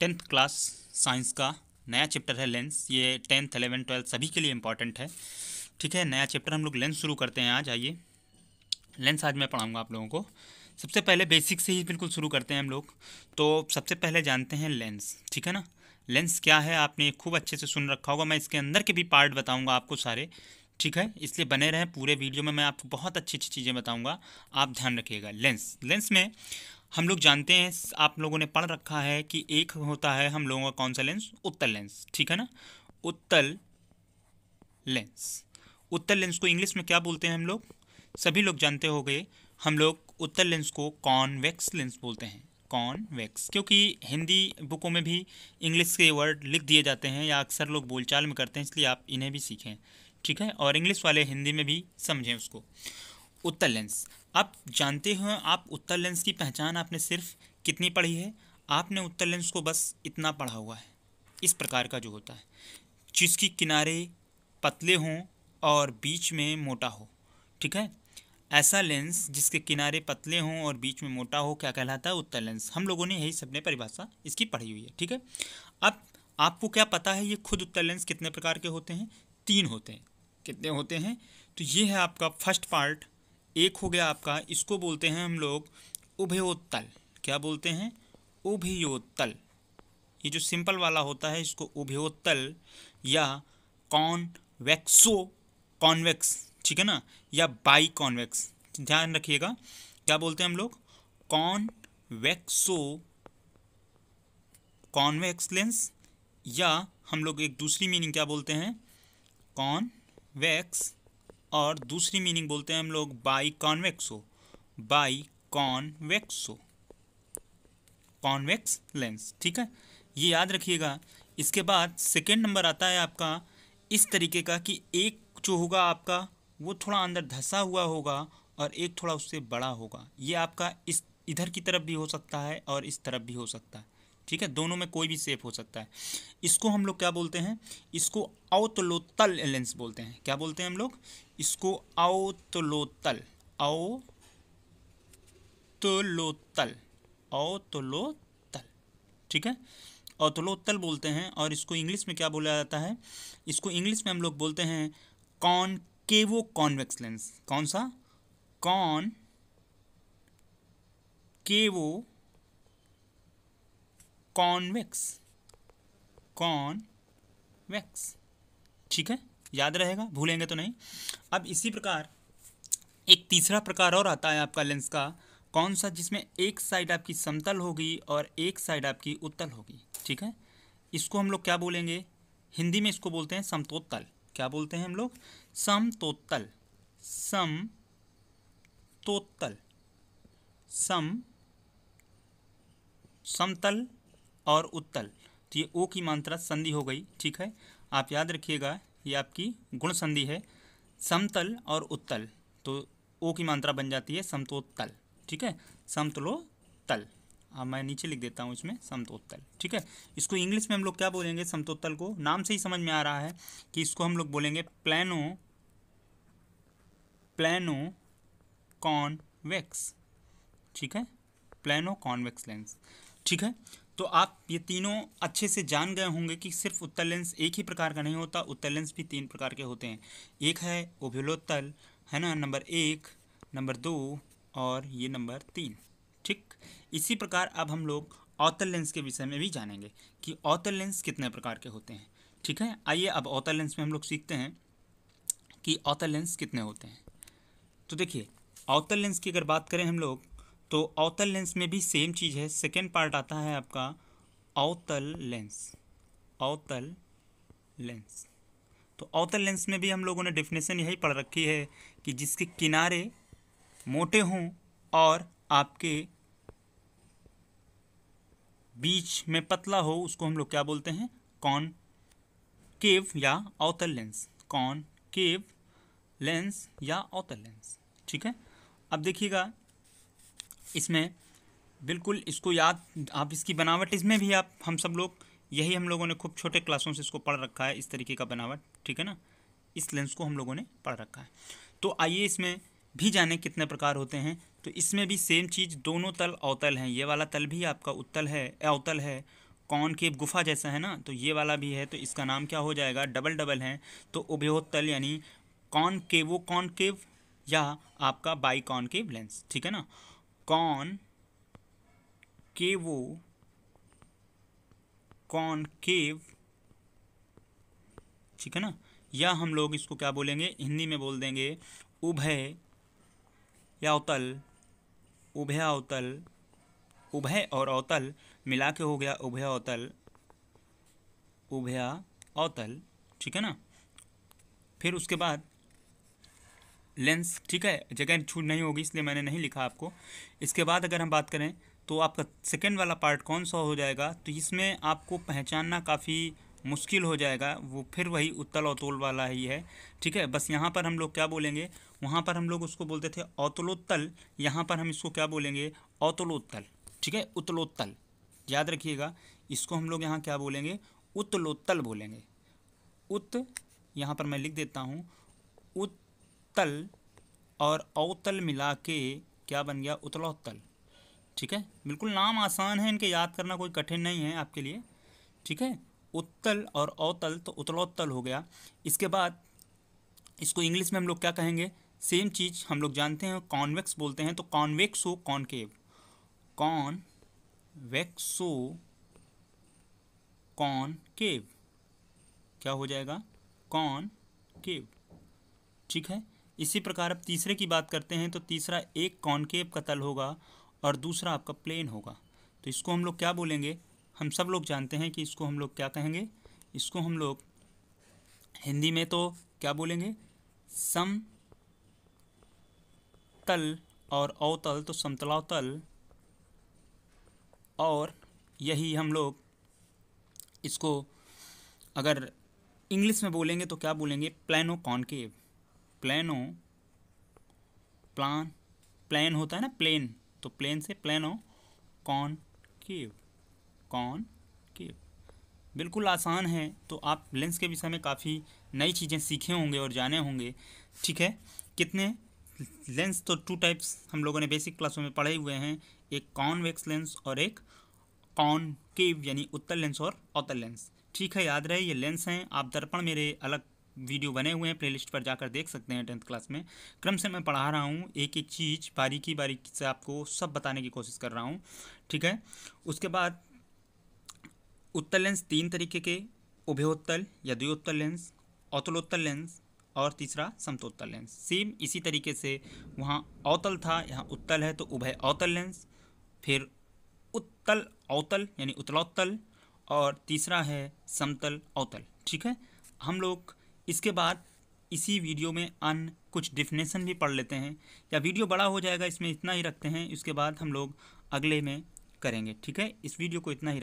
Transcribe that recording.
tenth class science का नया chapter है लेंस ये टेंथ एलेवेंथ ट्वेल्थ सभी के लिए इंपॉर्टेंट है ठीक है नया चैप्टर हम लोग लेंस शुरू करते हैं आज आइए लेंस आज मैं पढ़ाऊँगा आप लोगों को सबसे पहले बेसिक से ही बिल्कुल शुरू करते हैं हम लोग तो सबसे पहले जानते हैं लेंस ठीक है ना लेंस क्या है आपने खूब अच्छे से सुन रखा होगा मैं इसके अंदर के भी पार्ट बताऊँगा आपको सारे ठीक है इसलिए बने रहें पूरे वीडियो में मैं आपको बहुत अच्छी अच्छी चीज़ें बताऊँगा आप ध्यान रखिएगा लेंस लेंस में हम लोग जानते हैं आप लोगों ने पढ़ रखा है कि एक होता है हम लोगों का कौन सा लेंस उत्तल लेंस ठीक है ना उत्तल लेंस उत्तल लेंस को इंग्लिश में क्या बोलते हैं हम लोग सभी लोग जानते हो गए हम लोग उत्तर लेंस को कॉन्वेक्स लेंस बोलते हैं कॉन्वेक्स क्योंकि हिंदी बुकों में भी इंग्लिश के वर्ड लिख दिए जाते हैं या अक्सर लोग बोलचाल में करते हैं इसलिए आप इन्हें भी सीखें ठीक है और इंग्लिश वाले हिंदी में भी समझें उसको उत्तर लेंस आप जानते हो आप उत्तर लेंस की पहचान आपने सिर्फ कितनी पढ़ी है आपने उत्तर लेंस को बस इतना पढ़ा हुआ है इस प्रकार का जो होता है जिसकी किनारे पतले हों और बीच में मोटा हो ठीक है ऐसा लेंस जिसके किनारे पतले हों और बीच में मोटा हो क्या कहलाता है उत्तर लेंस हम लोगों ने यही सबने परिभाषा इसकी पढ़ी हुई है ठीक है अब आपको क्या पता है ये खुद उत्तर लेंस कितने प्रकार के होते हैं तीन होते हैं कितने होते हैं तो ये है आपका फर्स्ट पार्ट एक हो गया आपका इसको बोलते हैं हम लोग उभयोत्तल क्या बोलते हैं उभयोत्तल ये जो सिंपल वाला होता है इसको उभयोत्तल या कॉनवेक्सो कॉन्वेक्स ठीक है ना या बाई कॉन्वेक्स ध्यान रखिएगा क्या बोलते हैं हम लोग कॉनवेक्सो कॉन्वेक्स लेंस या हम लोग एक दूसरी मीनिंग क्या बोलते हैं वैक्स और दूसरी मीनिंग बोलते हैं हम लोग biconvex biconvex convex lens ठीक है ये याद रखिएगा इसके बाद सेकेंड नंबर आता है आपका इस तरीके का कि एक जो होगा आपका वो थोड़ा अंदर धंसा हुआ होगा और एक थोड़ा उससे बड़ा होगा ये आपका इस इधर की तरफ भी हो सकता है और इस तरफ भी हो सकता है ठीक है दोनों में कोई भी सेप हो सकता है इसको हम लोग क्या बोलते हैं इसको अवतलोतल लेंस बोलते हैं क्या बोलते हैं हम लोग इसको अवतलोतल अवतलोतल अवतलोतल ठीक है अवतलोतल बोलते हैं और इसको इंग्लिश में क्या बोला जाता है इसको इंग्लिश में हम लोग बोलते हैं कॉन केवो कॉन्वेक्स लेंस कौन सा कॉन केवो कॉन्वेक्स कॉन्वेक्स ठीक है याद रहेगा भूलेंगे तो नहीं अब इसी प्रकार एक तीसरा प्रकार और आता है आपका लेंस का कौन सा जिसमें एक साइड आपकी समतल होगी और एक साइड आपकी उत्तल होगी ठीक है इसको हम लोग क्या बोलेंगे हिंदी में इसको बोलते हैं समतोत्तल क्या बोलते हैं हम लोग समतोत्तल सम तोत्तल सम समतल और उत्तल तो ये ओ की मात्रा संधि हो गई ठीक है आप याद रखिएगा ये आपकी गुण संधि है समतल और उत्तल तो ओ की मात्रा बन जाती है समतोत्तल ठीक है समतलोत्तल अब मैं नीचे लिख देता हूँ इसमें समतोत्तल ठीक है इसको इंग्लिश में हम लोग क्या बोलेंगे समतोत्तल को नाम से ही समझ में आ रहा है कि इसको हम लोग बोलेंगे प्लानो प्लानो कॉन्वेक्स ठीक है प्लानो कॉन्वेक्स लेंस ठीक है तो आप ये तीनों अच्छे से जान गए होंगे कि सिर्फ उत्तर लेंस एक ही प्रकार का नहीं होता उत्तर लेंस भी तीन प्रकार के होते हैं एक है ओभिलोत्तल है ना नंबर एक नंबर दो और ये नंबर तीन ठीक इसी प्रकार अब हम लोग औतल लेंस के विषय में भी जानेंगे कि अवतल लेंस कितने प्रकार के होते हैं ठीक है आइए अब अवतल लेंस में हम लोग सीखते हैं कि अवतल लेंस कितने होते हैं तो देखिए औतल लेंस की अगर बात करें हम लोग तो अवतल लेंस में भी सेम चीज़ है सेकेंड पार्ट आता है आपका अवतल लेंस अवतल लेंस तो अवतल लेंस में भी हम लोगों ने डेफिनेशन यही पढ़ रखी है कि जिसके किनारे मोटे हों और आपके बीच में पतला हो उसको हम लोग क्या बोलते हैं कॉन केव या अवतल लेंस कॉन केव लेंस या अवतल लेंस ठीक है अब देखिएगा इसमें बिल्कुल इसको याद आप इसकी बनावट इसमें भी आप हम सब लोग यही हम लोगों ने खूब छोटे क्लासों से इसको पढ़ रखा है इस तरीके का बनावट ठीक है ना इस लेंस को हम लोगों ने पढ़ रखा है तो आइए इसमें भी जाने कितने प्रकार होते हैं तो इसमें भी सेम चीज़ दोनों तल अवतल हैं ये वाला तल भी आपका उत्तल है अवतल है कौन के गुफा जैसा है ना तो ये वाला भी है तो इसका नाम क्या हो जाएगा डबल डबल है तो उभयोत्तल यानी कौन वो कौन केव या आपका बाई कौन केव लेंस ठीक है ना कौन केवो केव ठीक है ना या हम लोग इसको क्या बोलेंगे हिंदी में बोल देंगे उभय या अवतल उभय अवतल उभय और अवतल मिला के हो गया उभय अवतल उभया अवतल ठीक है ना फिर उसके बाद लेंस ठीक है जगह छूट नहीं होगी इसलिए मैंने नहीं लिखा आपको इसके बाद अगर हम बात करें तो आपका सेकेंड वाला पार्ट कौन सा हो जाएगा तो इसमें आपको पहचानना काफ़ी मुश्किल हो जाएगा वो फिर वही उत्तल अतोल वाला ही है ठीक है बस यहाँ पर हम लोग क्या बोलेंगे वहाँ पर हम लोग उसको बोलते थे अवतलोत्तल यहाँ पर हम इसको क्या बोलेंगे अवतलोत्तल ठीक है उत्तलोत्तल याद रखिएगा इसको हम लोग यहाँ क्या बोलेंगे उत्तलोत्तल बोलेंगे उत यहाँ पर मैं लिख देता हूँ उत तल और अवतल मिला के क्या बन गया उतलोतल ठीक है बिल्कुल नाम आसान है इनके याद करना कोई कठिन नहीं है आपके लिए ठीक है उत्तल और अवतल तो उतलोतल हो गया इसके बाद इसको इंग्लिश में हम लोग क्या कहेंगे सेम चीज़ हम लोग जानते हैं कॉन्वेक्स बोलते हैं तो कॉन्वेक्स हो कॉनकेव कॉन वेक्सो केव क्या हो जाएगा कॉन केव ठीक है इसी प्रकार अब तीसरे की बात करते हैं तो तीसरा एक कॉनकेव का तल होगा और दूसरा आपका प्लेन होगा तो इसको हम लोग क्या बोलेंगे हम सब लोग जानते हैं कि इसको हम लोग क्या कहेंगे इसको हम लोग हिंदी में तो क्या बोलेंगे सम तल और अवतल तो समतलावतल और यही हम लोग इसको अगर इंग्लिश में बोलेंगे तो क्या बोलेंगे plano concave plano plan plan होता है ना प्लेन तो प्लेन से plano concave concave बिल्कुल आसान है तो आप लेंस के विषय में काफ़ी नई चीज़ें सीखे होंगे और जाने होंगे ठीक है कितने लेंस तो टू टाइप्स हम लोगों ने बेसिक क्लासों में पढ़े हुए हैं एक कॉनवेक्स लेंस और एक कॉनकेव यानी उत्तर लेंस और अवतर लेंस ठीक है याद रहे ये लेंस हैं आप दर्पण मेरे अलग वीडियो बने हुए हैं प्लेलिस्ट पर जाकर देख सकते हैं टेंथ क्लास में क्रम से मैं पढ़ा रहा हूँ एक एक चीज़ बारीकी बारीकी से आपको सब बताने की कोशिश कर रहा हूँ ठीक है उसके बाद उत्तर लेंस तीन तरीके के उभयोत्तल या द्वियोत्तर लेंस अवतलोत्तल लेंस और तीसरा समतोत्तल लेंस सेम इसी तरीके से वहाँ अवतल था यहाँ उत्तल है तो उभय अवतल लेंस फिर उत्तल अवतल यानी उत्तलोत्तल और तीसरा है समतल अवतल ठीक है हम लोग इसके बाद इसी वीडियो में अन कुछ डिफिनेशन भी पढ़ लेते हैं या वीडियो बड़ा हो जाएगा इसमें इतना ही रखते हैं इसके बाद हम लोग अगले में करेंगे ठीक है इस वीडियो को इतना ही